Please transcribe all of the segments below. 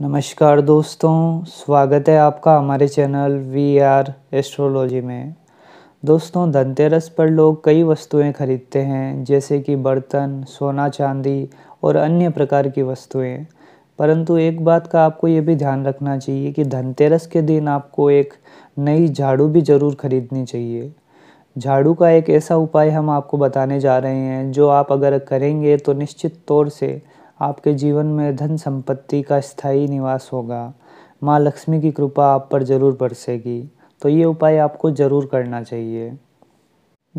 नमस्कार दोस्तों स्वागत है आपका हमारे चैनल वी आर एस्ट्रोलॉजी में दोस्तों धनतेरस पर लोग कई वस्तुएं खरीदते हैं जैसे कि बर्तन सोना चांदी और अन्य प्रकार की वस्तुएं परंतु एक बात का आपको ये भी ध्यान रखना चाहिए कि धनतेरस के दिन आपको एक नई झाड़ू भी ज़रूर खरीदनी चाहिए झाड़ू का एक ऐसा उपाय हम आपको बताने जा रहे हैं जो आप अगर करेंगे तो निश्चित तौर से आपके जीवन में धन संपत्ति का स्थायी निवास होगा माँ लक्ष्मी की कृपा आप पर ज़रूर बरसेगी तो ये उपाय आपको ज़रूर करना चाहिए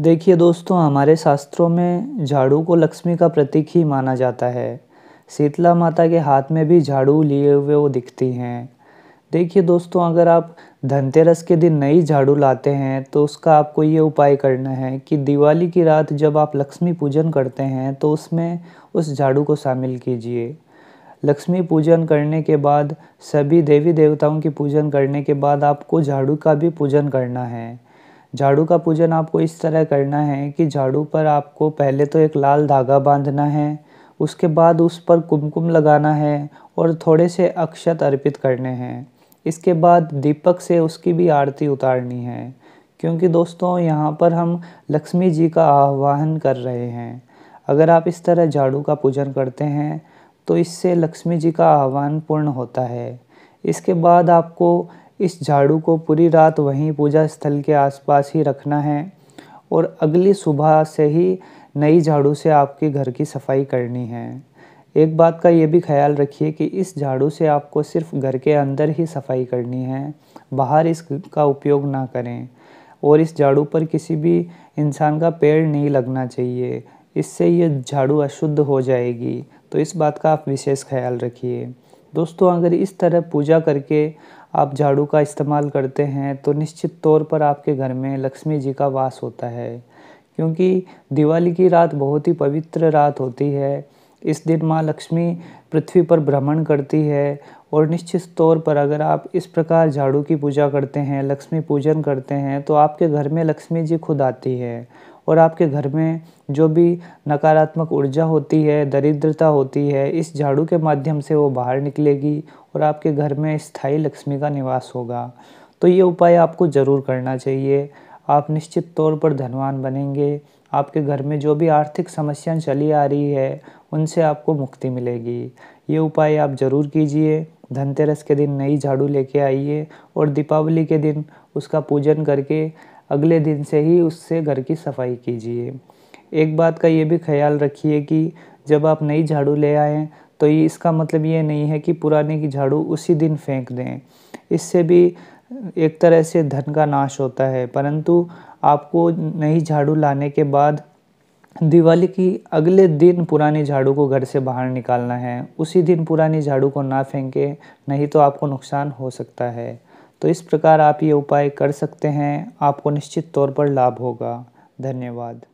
देखिए दोस्तों हमारे शास्त्रों में झाड़ू को लक्ष्मी का प्रतीक ही माना जाता है शीतला माता के हाथ में भी झाड़ू लिए हुए वो दिखती हैं देखिए दोस्तों अगर आप धनतेरस के दिन नई झाड़ू लाते हैं तो उसका आपको ये उपाय करना है कि दिवाली की रात जब आप लक्ष्मी पूजन करते हैं तो उसमें उस झाड़ू को शामिल कीजिए लक्ष्मी पूजन करने के बाद सभी देवी देवताओं की पूजन करने के बाद आपको झाड़ू का भी पूजन करना है झाड़ू का पूजन आपको इस तरह करना है कि झाड़ू पर आपको पहले तो एक लाल धागा बांधना है उसके बाद उस पर कुमकुम लगाना है और थोड़े से अक्षत अर्पित करने हैं इसके बाद दीपक से उसकी भी आरती उतारनी है क्योंकि दोस्तों यहाँ पर हम लक्ष्मी जी का आह्वान कर रहे हैं अगर आप इस तरह झाड़ू का पूजन करते हैं तो इससे लक्ष्मी जी का आह्वान पूर्ण होता है इसके बाद आपको इस झाड़ू को पूरी रात वहीं पूजा स्थल के आसपास ही रखना है और अगली सुबह से ही नई झाड़ू से आपके घर की सफाई करनी है एक बात का ये भी ख्याल रखिए कि इस झाड़ू से आपको सिर्फ घर के अंदर ही सफाई करनी है बाहर इसका उपयोग ना करें और इस झाड़ू पर किसी भी इंसान का पेड़ नहीं लगना चाहिए इससे ये झाड़ू अशुद्ध हो जाएगी तो इस बात का आप विशेष ख्याल रखिए दोस्तों अगर इस तरह पूजा करके आप झाड़ू का इस्तेमाल करते हैं तो निश्चित तौर पर आपके घर में लक्ष्मी जी का वास होता है क्योंकि दिवाली की रात बहुत ही पवित्र रात होती है इस दिन माँ लक्ष्मी पृथ्वी पर भ्रमण करती है और निश्चित तौर पर अगर आप इस प्रकार झाड़ू की पूजा करते हैं लक्ष्मी पूजन करते हैं तो आपके घर में लक्ष्मी जी खुद आती है और आपके घर में जो भी नकारात्मक ऊर्जा होती है दरिद्रता होती है इस झाड़ू के माध्यम से वो बाहर निकलेगी और आपके घर में स्थायी लक्ष्मी का निवास होगा तो ये उपाय आपको ज़रूर करना चाहिए आप निश्चित तौर पर धनवान बनेंगे आपके घर में जो भी आर्थिक समस्याएं चली आ रही है उनसे आपको मुक्ति मिलेगी ये उपाय आप ज़रूर कीजिए धनतेरस के दिन नई झाड़ू लेके आइए और दीपावली के दिन उसका पूजन करके अगले दिन से ही उससे घर की सफाई कीजिए एक बात का ये भी ख्याल रखिए कि जब आप नई झाड़ू ले आएँ तो ये इसका मतलब ये नहीं है कि पुराने की झाड़ू उसी दिन फेंक दें इससे भी एक तरह से धन का नाश होता है परंतु आपको नई झाड़ू लाने के बाद दिवाली की अगले दिन पुरानी झाड़ू को घर से बाहर निकालना है उसी दिन पुरानी झाड़ू को ना फेंके नहीं तो आपको नुकसान हो सकता है तो इस प्रकार आप ये उपाय कर सकते हैं आपको निश्चित तौर पर लाभ होगा धन्यवाद